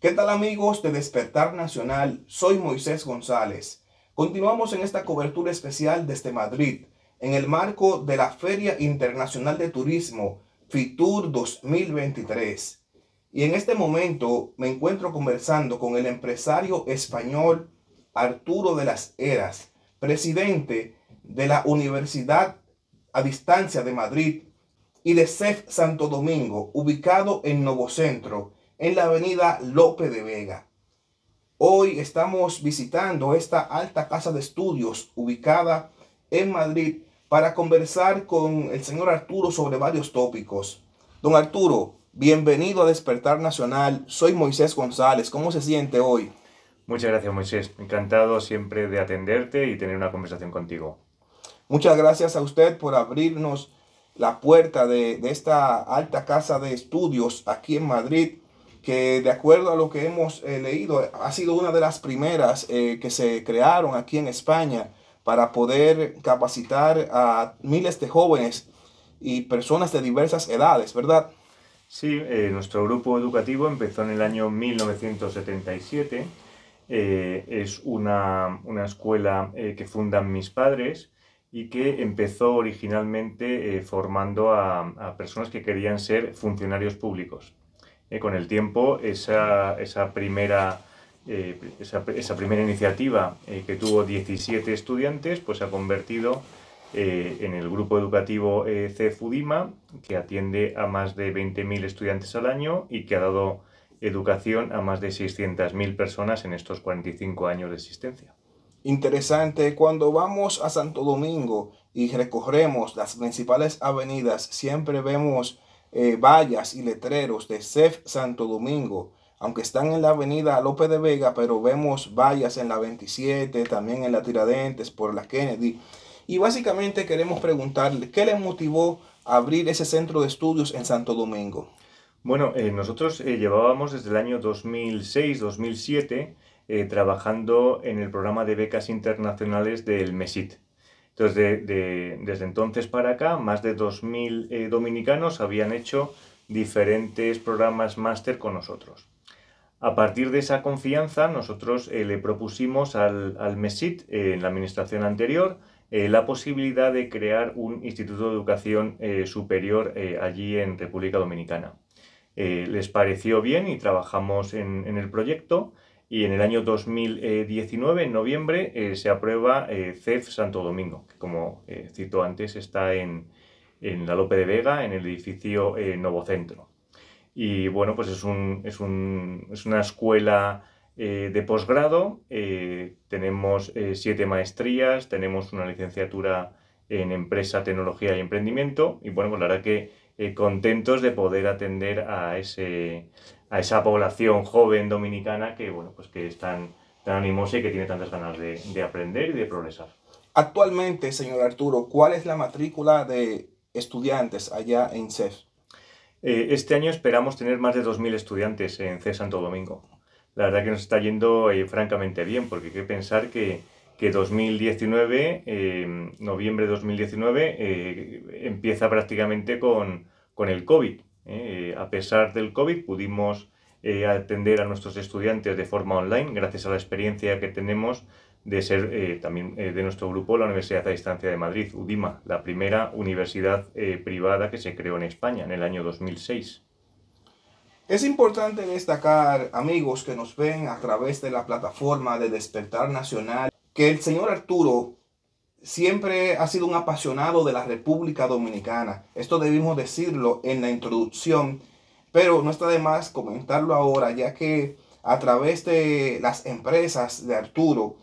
¿Qué tal amigos de Despertar Nacional? Soy Moisés González. Continuamos en esta cobertura especial desde Madrid, en el marco de la Feria Internacional de Turismo FITUR 2023. Y en este momento me encuentro conversando con el empresario español Arturo de las Heras, presidente de la Universidad a Distancia de Madrid y de CEF Santo Domingo, ubicado en Novocentro en la avenida Lope de Vega. Hoy estamos visitando esta alta casa de estudios ubicada en Madrid para conversar con el señor Arturo sobre varios tópicos. Don Arturo, bienvenido a Despertar Nacional. Soy Moisés González. ¿Cómo se siente hoy? Muchas gracias, Moisés. Encantado siempre de atenderte y tener una conversación contigo. Muchas gracias a usted por abrirnos la puerta de, de esta alta casa de estudios aquí en Madrid que de acuerdo a lo que hemos eh, leído, ha sido una de las primeras eh, que se crearon aquí en España para poder capacitar a miles de jóvenes y personas de diversas edades, ¿verdad? Sí, eh, nuestro grupo educativo empezó en el año 1977. es una, una escuela que fundan mis padres y que empezó originalmente formando a, a, personas que querían ser funcionarios públicos. Eh, con el tiempo esa, esa primera... Eh, esa, primera iniciativa eh, que tuvo 17 estudiantes, pues se ha convertido en el grupo educativo C e Fudima, que atiende a más de 20.000 estudiantes al año y que ha dado educación a más de 600.000 personas en estos 45 años de existencia. Interesante, cuando vamos a Santo Domingo y recorremos las principales avenidas, siempre vemos eh, vallas y letreros de CEF Santo Domingo, aunque están en la avenida López de Vega, pero vemos vallas en la 27, también en la Tiradentes, por la Kennedy. Y básicamente queremos preguntarle, ¿qué les motivó a abrir ese centro de estudios en Santo Domingo? Bueno, eh, nosotros eh, llevábamos desde el año 2006-2007 trabajando en el programa de becas internacionales del MESIT, entonces, desde entonces para acá, más de 2.000 eh, dominicanos habían hecho diferentes programas máster con nosotros. A partir de esa confianza, nosotros eh, le propusimos al, al MESIT, eh, en la administración anterior, la posibilidad de crear un instituto de educación superior allí en República Dominicana. les pareció bien y trabajamos en el proyecto y en el año 2019, en noviembre, eh, se aprueba eh, CEF Santo Domingo, que como eh, cito antes está en, la Lope de Vega, en el edificio Centro. Y bueno, pues es, es, es una escuela de posgrado, tenemos siete maestrías, tenemos una licenciatura en empresa, tecnología y emprendimiento, y bueno, pues la verdad que contentos de poder atender a ese a esa población joven dominicana que, bueno, pues que es tan, animosa y que tiene tantas ganas de, aprender y de progresar. Actualmente, señor Arturo, ¿cuál es la matrícula de estudiantes allá en CEF? Eh, este año esperamos tener más de 2.000 estudiantes en CEF Santo Domingo. La verdad que nos está yendo eh, francamente bien, porque hay que pensar que, 2019, eh, noviembre de 2019, empieza prácticamente con, con el COVID. Eh, a pesar del COVID pudimos eh, atender a nuestros estudiantes de forma online gracias a la experiencia que tenemos de ser eh, también de nuestro grupo la Universidad a Distancia de Madrid, UDIMA, la primera universidad privada que se creó en España en el año 2006. Es importante destacar, amigos que nos ven a través de la plataforma de Despertar Nacional, que el señor Arturo siempre ha sido un apasionado de la República Dominicana. Esto debimos decirlo en la introducción, pero no está de más comentarlo ahora, ya que a través de las empresas de Arturo,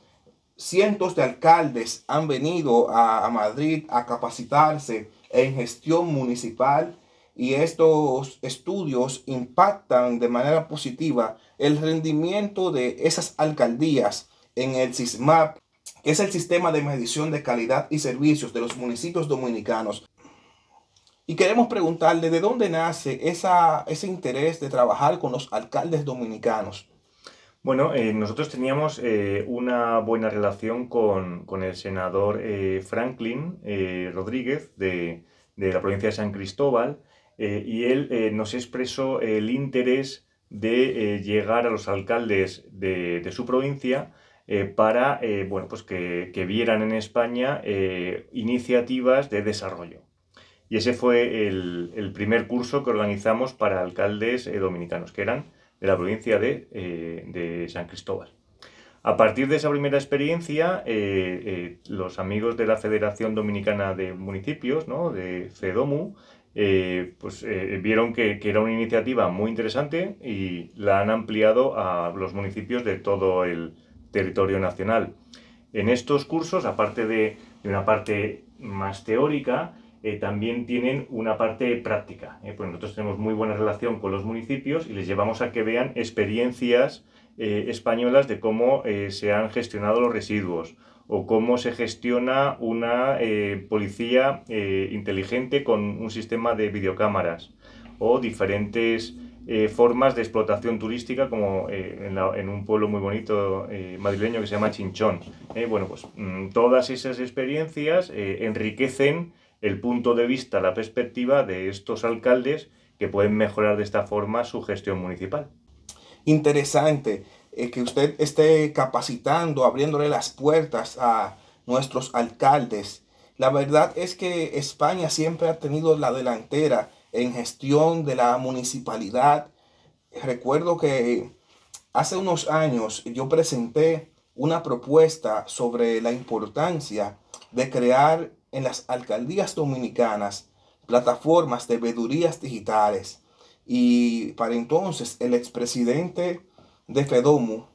cientos de alcaldes han venido a, Madrid a capacitarse en gestión municipal y estos estudios impactan de manera positiva el rendimiento de esas alcaldías en el CISMAP es el sistema de medición de calidad y servicios de los municipios dominicanos. Y queremos preguntarle de dónde nace ese interés de trabajar con los alcaldes dominicanos. Bueno, eh, nosotros teníamos eh, una buena relación con, el senador eh, Franklin Rodríguez de, la provincia de San Cristóbal y él nos expresó el interés de llegar a los alcaldes de, de su provincia eh, para eh, bueno, pues que, vieran en España eh, iniciativas de desarrollo. Y ese fue el, primer curso que organizamos para alcaldes dominicanos, que eran de la provincia de, San Cristóbal. A partir de esa primera experiencia, los amigos de la Federación Dominicana de Municipios, de FEDOMU, pues vieron que, que, era una iniciativa muy interesante y la han ampliado a los municipios de todo el, territorio nacional. En estos cursos, aparte de, una parte más teórica, eh, también tienen una parte práctica. Eh. pues nosotros tenemos muy buena relación con los municipios y les llevamos a que vean experiencias eh, españolas de cómo se han gestionado los residuos o cómo se gestiona una policía inteligente con un sistema de videocámaras o diferentes eh, formas de explotación turística, como eh, en, un pueblo muy bonito eh, madrileño que se llama Chinchón. bueno, pues mm, todas esas experiencias enriquecen el punto de vista, la perspectiva de estos alcaldes que pueden mejorar de esta forma su gestión municipal. Interesante que usted esté capacitando, abriéndole las puertas a nuestros alcaldes. La verdad es que España siempre ha tenido la delantera en gestión de la municipalidad. Recuerdo que hace unos años yo presenté una propuesta sobre la importancia de crear en las alcaldías dominicanas plataformas de vedurías digitales. Y para entonces el expresidente de FEDOMU,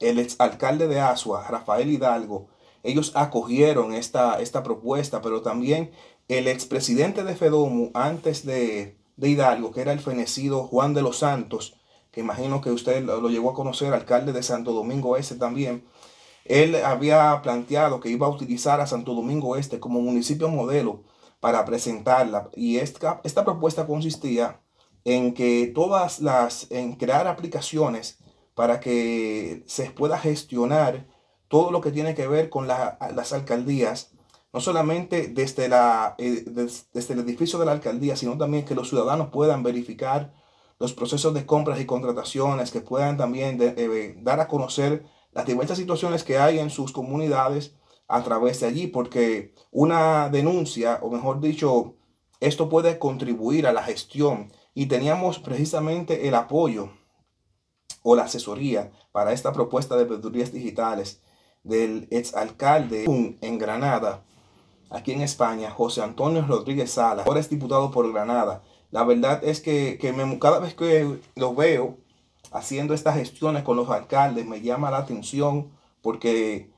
el exalcalde de Asua, Rafael Hidalgo, ellos acogieron esta, esta propuesta, pero también el expresidente de Fedomu antes de, Hidalgo, que era el fenecido Juan de los Santos, que imagino que usted lo, llegó a conocer, alcalde de Santo Domingo Este también, él había planteado que iba a utilizar a Santo Domingo Este como municipio modelo para presentarla. Y esta, propuesta consistía en que todas las, en crear aplicaciones para que se pueda gestionar todo lo que tiene que ver con las alcaldías no solamente desde, la, eh, desde el edificio de la alcaldía, sino también que los ciudadanos puedan verificar los procesos de compras y contrataciones, que puedan también eh, dar a conocer las diversas situaciones que hay en sus comunidades a través de allí, porque una denuncia, o mejor dicho, esto puede contribuir a la gestión y teníamos precisamente el apoyo o la asesoría para esta propuesta de verdurías digitales del exalcalde en Granada, aquí en España, José Antonio Rodríguez Sala, ahora es diputado por Granada. La verdad es que, cada vez que lo veo haciendo estas gestiones con los alcaldes, me llama la atención porque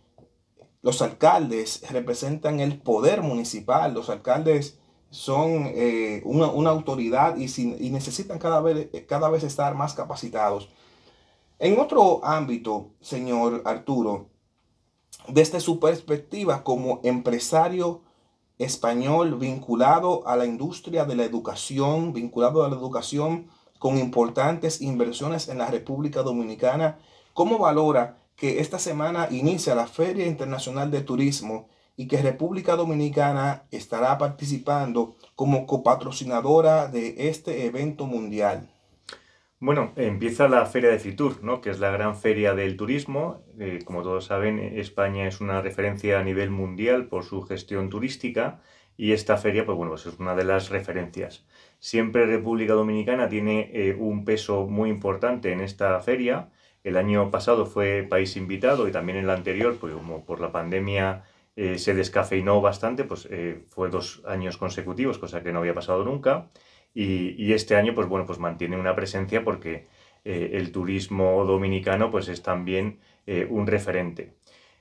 los alcaldes representan el poder municipal, los alcaldes son eh, una, autoridad y, necesitan cada vez, cada vez estar más capacitados. En otro ámbito, señor Arturo, desde su perspectiva como empresario español vinculado a la industria de la educación, vinculado a la educación con importantes inversiones en la República Dominicana, ¿cómo valora que esta semana inicia la Feria Internacional de Turismo y que República Dominicana estará participando como copatrocinadora de este evento mundial? Bueno, empieza la feria de Fitur, que es la gran feria del turismo. Eh, como todos saben, España es una referencia a nivel mundial por su gestión turística y esta feria, pues bueno, pues es una de las referencias. Siempre República Dominicana tiene eh, un peso muy importante en esta feria. El año pasado fue país invitado y también el anterior, pues como por la pandemia eh, se descafeinó bastante, pues fue dos años consecutivos, cosa que no había pasado nunca. Y, este año, pues bueno, pues mantiene una presencia porque eh, el turismo dominicano pues es también eh, un referente.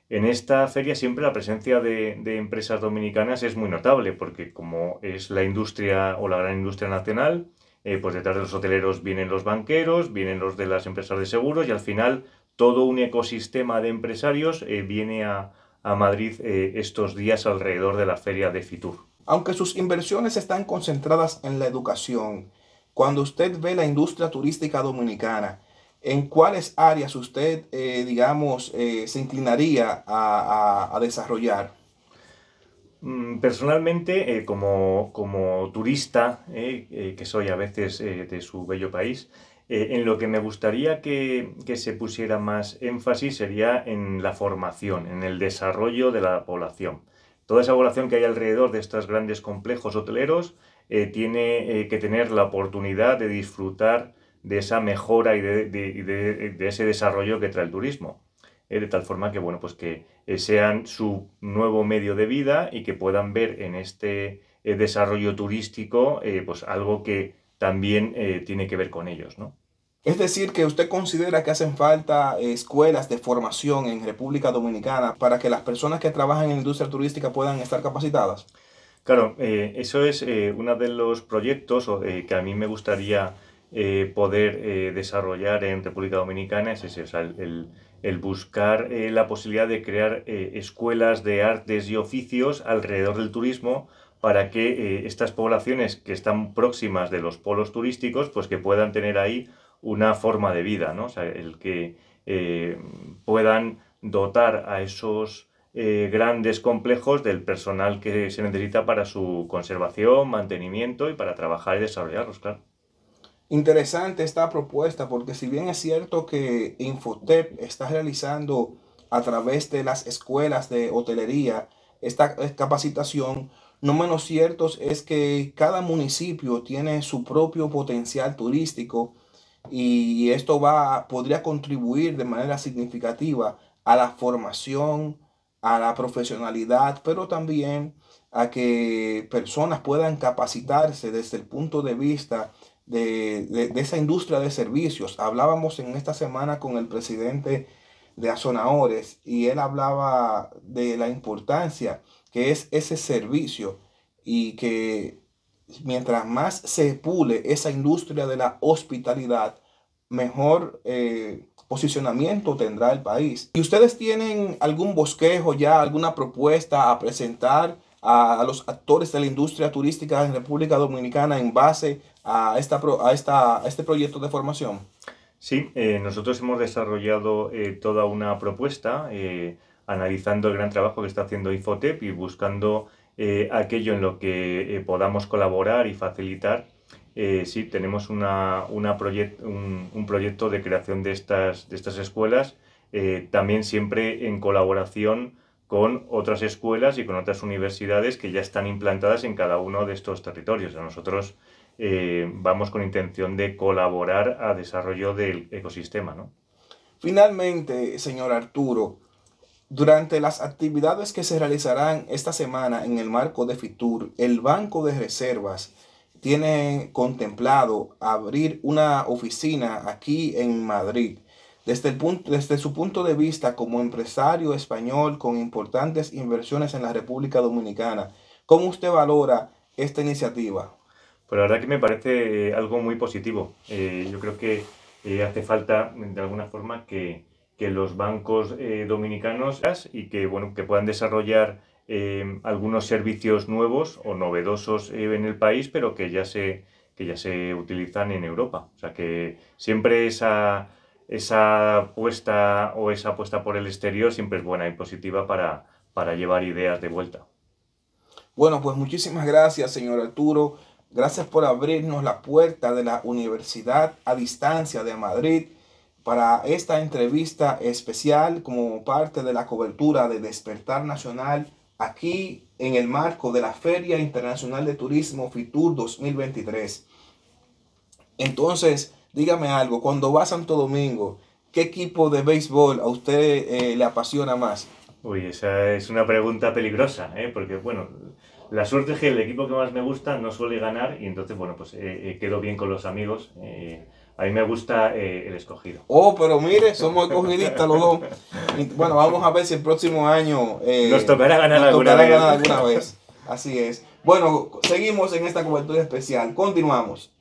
En esta feria siempre la presencia de, empresas dominicanas es muy notable porque como es la industria o la gran industria nacional, eh, pues detrás de los hoteleros vienen los banqueros, vienen los de las empresas de seguros y al final todo un ecosistema de empresarios viene a Madrid estos días alrededor de la feria de Fitur aunque sus inversiones están concentradas en la educación. Cuando usted ve la industria turística dominicana, ¿en cuáles áreas usted, eh, digamos, eh, se inclinaría a, desarrollar? Mm, personalmente, eh, como, turista que soy a veces de su bello país, en lo que me gustaría que, que, se pusiera más énfasis sería en la formación, en el desarrollo de la población. Toda esa población que hay alrededor de estos grandes complejos hoteleros eh, tiene eh, que tener la oportunidad de disfrutar de esa mejora y de, ese desarrollo que trae el turismo. Eh, de tal forma que, bueno, pues que sean su nuevo medio de vida y que puedan ver en este desarrollo turístico pues algo que también tiene que ver con ellos, ¿no? Es decir, que usted considera que hacen falta escuelas de formación en República Dominicana para que las personas que trabajan en la industria turística puedan estar capacitadas. Claro, eh, eso es eh, uno de los proyectos eh, que a mí me gustaría poder desarrollar en República Dominicana, es ese, el, el, buscar la posibilidad de crear escuelas de artes y oficios alrededor del turismo para que estas poblaciones que están próximas de los polos turísticos, pues que puedan tener ahí una forma de vida, ¿no? O sea, el que eh, puedan dotar a esos eh, grandes complejos del personal que se necesita para su conservación, mantenimiento y para trabajar y desarrollarlos, claro. Interesante esta propuesta porque si bien es cierto que Infotep está realizando a través de las escuelas de hotelería esta capacitación, no menos cierto es que cada municipio tiene su propio potencial turístico y esto va, podría contribuir de manera significativa a la formación, a la profesionalidad, pero también a que personas puedan capacitarse desde el punto de vista de, de esa industria de servicios. Hablábamos en esta semana con el presidente de Azonadores y él hablaba de la importancia que es ese servicio y que mientras más se pule esa industria de la hospitalidad, mejor eh, posicionamiento tendrá el país. ¿Y ustedes tienen algún bosquejo ya, alguna propuesta a presentar a, los actores de la industria turística en República Dominicana en base a, esta, a, esta, este proyecto de formación? Sí, eh, nosotros hemos desarrollado eh, toda una propuesta analizando el gran trabajo que está haciendo IFOTEP y buscando eh, aquello en lo que eh, podamos colaborar y facilitar, eh, sí, tenemos un, proyecto de creación de estas, de estas escuelas, también siempre en colaboración con otras escuelas y con otras universidades que ya están implantadas en cada uno de estos territorios. nosotros vamos con intención de colaborar a desarrollo del ecosistema. Finalmente, señor Arturo, durante las actividades que se realizarán esta semana en el marco de FITUR, el Banco de Reservas tiene contemplado abrir una oficina aquí en Madrid. Desde, el punto, desde su punto de vista como empresario español con importantes inversiones en la República Dominicana, ¿cómo usted valora esta iniciativa? Pues la verdad que me parece eh, algo muy positivo. Eh, yo creo que eh, hace falta, de alguna forma, que, que los bancos eh, dominicanos y que, bueno, que puedan desarrollar eh, algunos servicios nuevos o novedosos eh, en el país, pero que ya, se, que ya se utilizan en Europa. O sea que siempre esa, esa apuesta o esa apuesta por el exterior siempre es buena y positiva para, para llevar ideas de vuelta. Bueno, pues muchísimas gracias, señor Arturo. Gracias por abrirnos la puerta de la Universidad a Distancia de Madrid para esta entrevista especial como parte de la cobertura de Despertar Nacional aquí en el marco de la Feria Internacional de Turismo FITUR 2023. Entonces, dígame algo, cuando va a Santo Domingo, ¿qué equipo de béisbol a usted eh, le apasiona más? Uy, esa es una pregunta peligrosa, ¿eh? porque bueno, la suerte es que el equipo que más me gusta no suele ganar y entonces, bueno, pues eh, eh, quedo bien con los amigos. A mí me gusta eh, el escogido. Oh, pero mire, somos escogidistas los dos. Bueno, vamos a ver si el próximo año eh, nos tocará nos ganar alguna vez. Así es. Bueno, seguimos en esta cobertura especial. Continuamos.